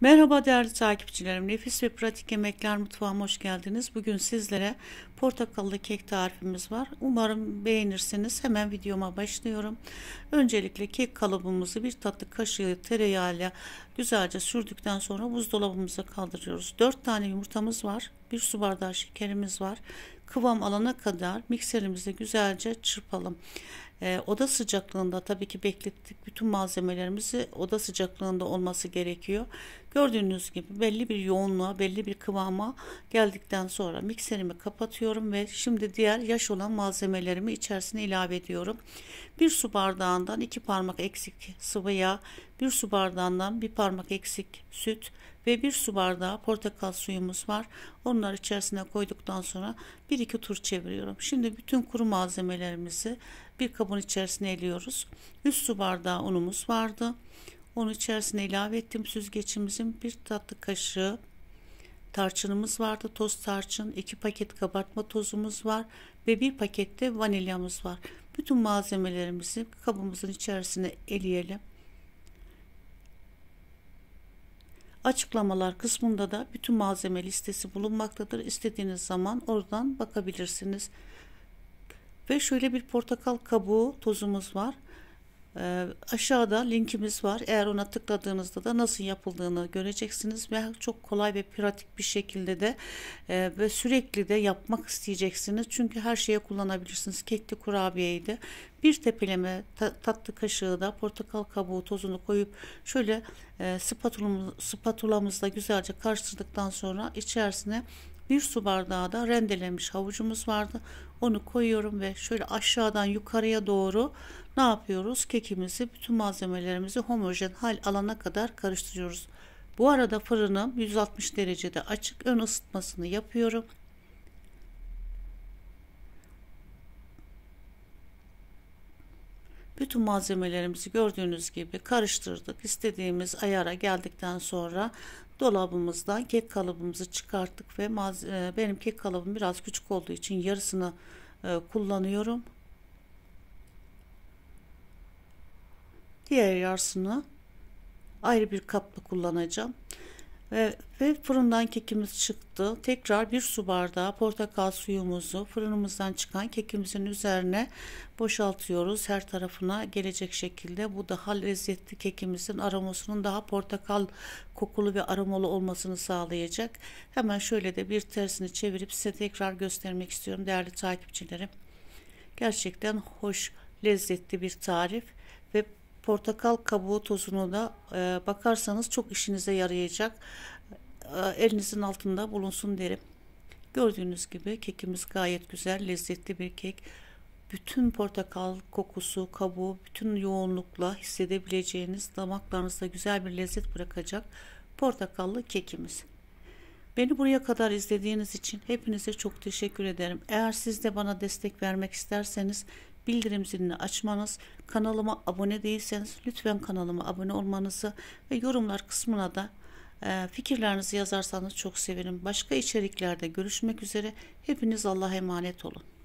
Merhaba değerli takipçilerim. Nefis ve pratik yemekler mutfağıma hoş geldiniz. Bugün sizlere portakallı kek tarifimiz var. Umarım beğenirsiniz. Hemen videoma başlıyorum. Öncelikle kek kalıbımızı bir tatlı kaşığı tereyağıyla güzelce sürdükten sonra buzdolabımıza kaldırıyoruz. 4 tane yumurtamız var. 1 su bardağı şekerimiz var. Kıvam alana kadar mikserimizde güzelce çırpalım. E, oda sıcaklığında tabii ki beklettik bütün malzemelerimizi oda sıcaklığında olması gerekiyor. Gördüğünüz gibi belli bir yoğunluğa, belli bir kıvama geldikten sonra mikserimi kapatıyorum ve şimdi diğer yaş olan malzemelerimi içerisine ilave ediyorum. Bir su bardağından iki parmak eksik sıvı yağ, bir su bardağından bir parmak eksik süt ve bir su bardağı portakal suyumuz var. Onlar içerisine koyduktan sonra bir iki tur çeviriyorum. Şimdi bütün kuru malzemelerimizi bir kabın içerisine eliyoruz. 3 su bardağı unumuz vardı. Onun içerisine ilave ettim süzgeçimizin bir tatlı kaşığı tarçınımız vardı. Toz tarçın, iki paket kabartma tozumuz var ve bir pakette vanilyamız var. Bütün malzemelerimizi kabımızın içerisine eleyelim. Açıklamalar kısmında da bütün malzeme listesi bulunmaktadır. İstediğiniz zaman oradan bakabilirsiniz. Ve şöyle bir portakal kabuğu tozumuz var. E, aşağıda linkimiz var. Eğer ona tıkladığınızda da nasıl yapıldığını göreceksiniz ve çok kolay ve pratik bir şekilde de e, ve sürekli de yapmak isteyeceksiniz. Çünkü her şeye kullanabilirsiniz. Kekli kurabiyeydi. Bir tepeleme ta, tatlı kaşığı da portakal kabuğu tozunu koyup şöyle e, spatulamızla güzelce karıştırdıktan sonra içerisine bir su bardağı da rendelenmiş havucumuz vardı. Onu koyuyorum ve şöyle aşağıdan yukarıya doğru ne yapıyoruz? Kekimizi, bütün malzemelerimizi homojen hal alana kadar karıştırıyoruz. Bu arada fırınım 160 derecede açık ön ısıtmasını yapıyorum. Bütün malzemelerimizi gördüğünüz gibi karıştırdık. İstediğimiz ayara geldikten sonra dolabımızdan kek kalıbımızı çıkarttık ve e, benim kek kalıbım biraz küçük olduğu için yarısını e, kullanıyorum. Diğer yarısını ayrı bir kapta kullanacağım. Ve, ve fırından kekimiz çıktı. Tekrar bir su bardağı portakal suyumuzu fırınımızdan çıkan kekimizin üzerine boşaltıyoruz. Her tarafına gelecek şekilde bu daha lezzetli kekimizin aromasının daha portakal kokulu ve aromalı olmasını sağlayacak. Hemen şöyle de bir tersini çevirip size tekrar göstermek istiyorum değerli takipçilerim. Gerçekten hoş, lezzetli bir tarif. Portakal kabuğu tozunu da e, bakarsanız çok işinize yarayacak. E, elinizin altında bulunsun derim. Gördüğünüz gibi kekimiz gayet güzel, lezzetli bir kek. Bütün portakal kokusu, kabuğu bütün yoğunlukla hissedebileceğiniz damaklarınızda güzel bir lezzet bırakacak portakallı kekimiz. Beni buraya kadar izlediğiniz için hepinize çok teşekkür ederim. Eğer siz de bana destek vermek isterseniz bildirim zilini açmanız, kanalıma abone değilseniz lütfen kanalıma abone olmanızı ve yorumlar kısmına da e, fikirlerinizi yazarsanız çok sevinirim. Başka içeriklerde görüşmek üzere. Hepiniz Allah'a emanet olun.